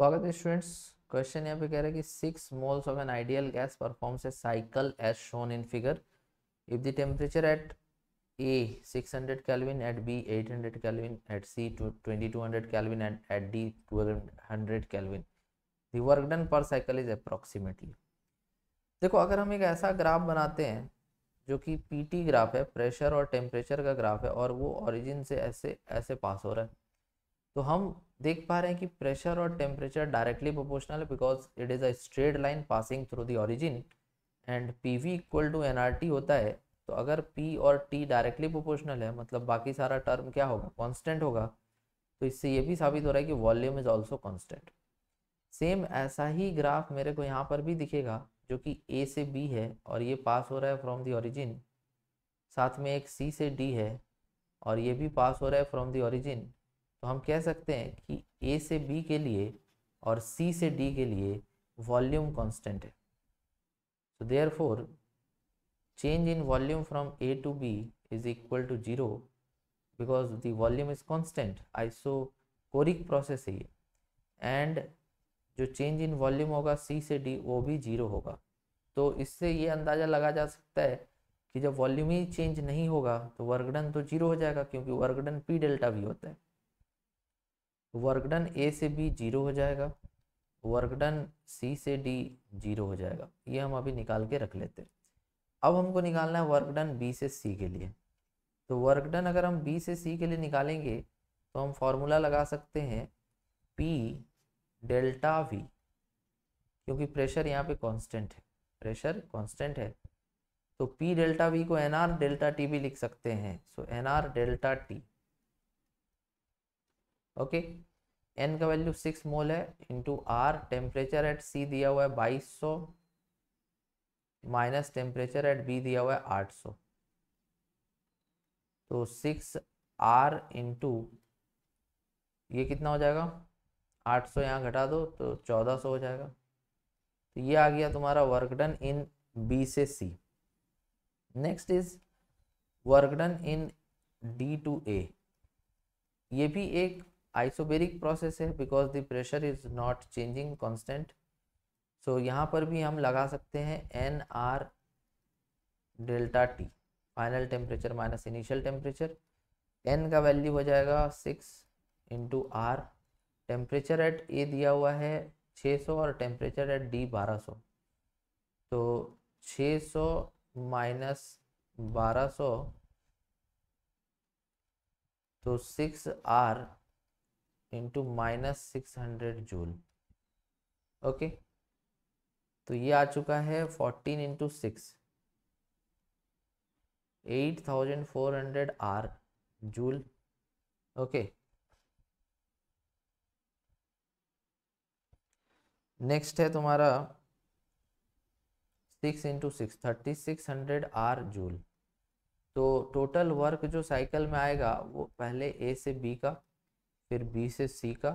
स्वागत है students question यहाँ पे कह रहा है कि six moles of an ideal gas performs a cycle as shown in figure if the temperature at A 600 kelvin at B 800 kelvin at C 2200 kelvin and at D 1200 kelvin the work done per cycle is approximately देखो अगर हम एक ऐसा graph बनाते हैं जो कि PT graph है प्रेशर और टेम्परेचर का ग्राफ है और वो ऑरिजिन से ऐसे ऐसे पास हो रहा है तो हम देख पा रहे हैं कि प्रेशर और टेम्परेचर डायरेक्टली प्रोपोर्शनल है because it is a straight line passing through the origin and P V equal to n R T होता है तो अगर पी और टी डायरेक्टली प्रोपोर्शनल है मतलब बाकी सारा टर्म क्या होगा कॉन्स्टेंट होगा तो इससे ये भी साबित हो रहा है कि volume is also constant same ऐसा ही ग्राफ मेरे को यहाँ पर भी दिखेगा जो कि ए से बी है और ये पास हो रहा है फ्रॉम दी ऑरिजिन साथ में एक सी से डी है और ये भी पास हो रहा है फ्रॉम दी ऑरिजिन तो हम कह सकते हैं कि ए से बी के लिए और सी से डी के लिए वॉल्यूम कांस्टेंट है so therefore change in A to B is equal to zero because the because is volume isochoric process है ये एंड जो चेंज इन वॉल्यूम होगा सी से डी वो भी जीरो होगा तो इससे ये अंदाज़ा लगा जा सकता है कि जब वॉल्यूम ही चेंज नहीं होगा तो वर्गडन तो जीरो हो जाएगा क्योंकि वर्गडन पी डेल्टा भी होता है वर्क डन ए से बी जीरो हो जाएगा वर्क डन सी से डी जीरो हो जाएगा ये हम अभी निकाल के रख लेते हैं अब हमको निकालना है वर्क डन बी से सी के लिए तो वर्क डन अगर हम बी से सी के लिए निकालेंगे तो हम फॉर्मूला लगा सकते हैं पी डेल्टा वी क्योंकि प्रेशर यहाँ पे कांस्टेंट है प्रेशर कांस्टेंट है तो पी डेल्टा वी को एन आर डेल्टा टी भी लिख सकते हैं so n R delta T okay n का वैल्यू सिक्स मोल है into R temperature at C दिया हुआ है बाईस सौ माइनस टेम्परेचर एट बी दिया हुआ है आठ सौ तो सिक्स आर इंटू ये कितना हो जाएगा आठ सौ यहाँ घटा दो तो चौदह सौ हो जाएगा तो ये आ गया तुम्हारा वर्क डन इन बी से C next is work done in D to A ये भी एक आइसोबेरिक प्रोसेस है because the pressure is not changing constant so यहाँ पर भी हम लगा सकते हैं n R delta T final temperature minus initial temperature n का वैल्यू हो जाएगा six into R temperature at A दिया हुआ है छः सौ और टेम्परेचर एट डी बारह सौ तो सौ माइनस बारह सौ तो six R into minus six hundred joule okay तो ये आ चुका है fourteen into six eight thousand four hundred R joule okay next है तुम्हारा six into six thirty six hundred R joule तो टोटल वर्क जो साइकिल में आएगा वो पहले ए से बी का फिर बी से सी का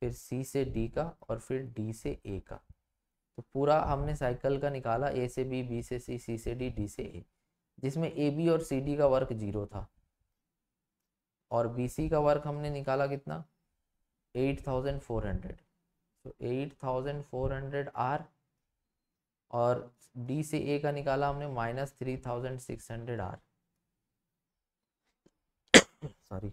फिर सी से डी का और फिर डी से ए का तो पूरा हमने साइकिल का निकाला ए से बी बी से सी सी से डी डी से ए जिसमें ए बी और सी डी का वर्क जीरो था और बी सी का वर्क हमने निकाला कितना एट थाउजेंड फोर हंड्रेड तो eight thousand four hundred R और डी से ए का निकाला हमने minus three thousand six hundred R sorry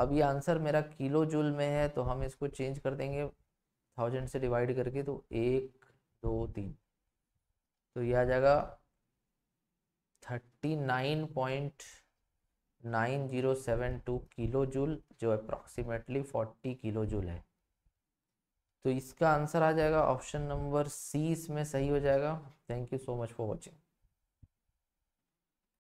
अब ये आंसर मेरा किलो जूल में है तो हम इसको चेंज कर देंगे थाउजेंड से डिवाइड करके तो एक दो तीन तो ये आ जाएगा thirty nine point nine zero seven two kilo joule जो अप्रॉक्सीमेटली फोर्टी किलो जूल है तो इसका आंसर आ जाएगा ऑप्शन नंबर सी इसमें सही हो जाएगा thank you so much for watching